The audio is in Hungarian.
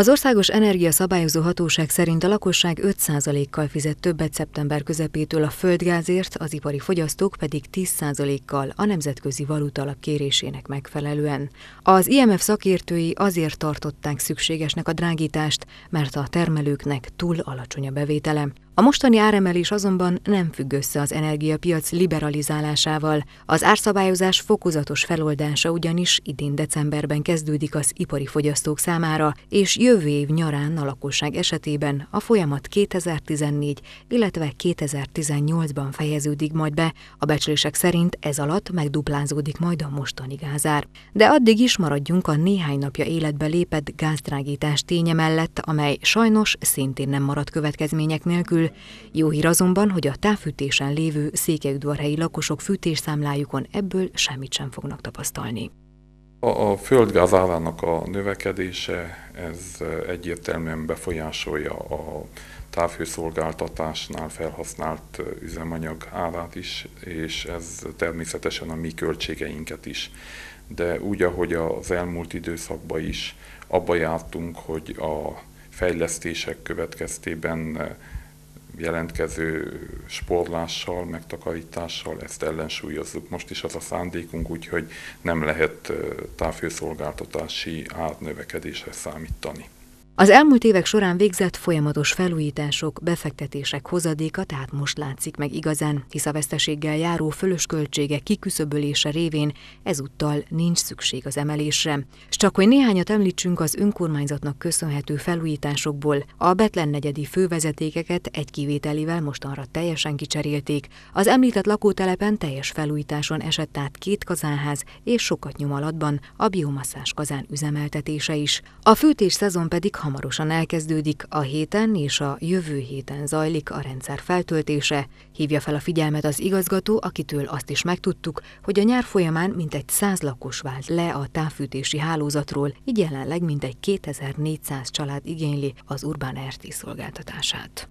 Az Országos Energia Szabályozó Hatóság szerint a lakosság 5%-kal fizet többet szeptember közepétől a földgázért, az ipari fogyasztók pedig 10%-kal a nemzetközi valutalap kérésének megfelelően. Az IMF szakértői azért tartották szükségesnek a drágítást, mert a termelőknek túl alacsony a bevétele. A mostani áremelés azonban nem függ össze az energiapiac liberalizálásával. Az árszabályozás fokozatos feloldása ugyanis idén decemberben kezdődik az ipari fogyasztók számára, és jövő év nyarán a lakosság esetében a folyamat 2014, illetve 2018-ban fejeződik majd be. A becslések szerint ez alatt megduplázódik majd a mostani gázár. De addig is maradjunk a néhány napja életbe lépett gázdrágítás ténye mellett, amely sajnos szintén nem maradt következmények nélkül, jó hír azonban, hogy a távfűtésen lévő székelyudvarhelyi lakosok fűtésszámlájukon ebből semmit sem fognak tapasztalni. A, a földgáz árának a növekedése, ez egyértelműen befolyásolja a távhőszolgáltatásnál felhasznált üzemanyag árát is, és ez természetesen a mi költségeinket is. De úgy, ahogy az elmúlt időszakban is abba jártunk, hogy a fejlesztések következtében jelentkező sporlással, megtakarítással ezt ellensúlyozzuk. Most is az a szándékunk, úgyhogy nem lehet távhőszolgáltatási árnövekedésre számítani. Az elmúlt évek során végzett folyamatos felújítások, befektetések hozadéka tehát most látszik meg igazán, hisz a veszteséggel járó fölös költségek kiküszöbölése révén ezúttal nincs szükség az emelésre. S csak hogy néhányat említsünk az önkormányzatnak köszönhető felújításokból, a Betlen negyedi fővezetékeket egy kivételével mostanra teljesen kicserélték. Az említett lakótelepen teljes felújításon esett át két kazánház és sokat nyom alatban a biomasszás kazán üzemeltetése is. A fűtés szezon pedig hamarosan elkezdődik, a héten és a jövő héten zajlik a rendszer feltöltése. Hívja fel a figyelmet az igazgató, akitől azt is megtudtuk, hogy a nyár folyamán mintegy 100 lakos vált le a távfűtési hálózatról, így jelenleg mintegy 2400 család igényli az urban RT szolgáltatását.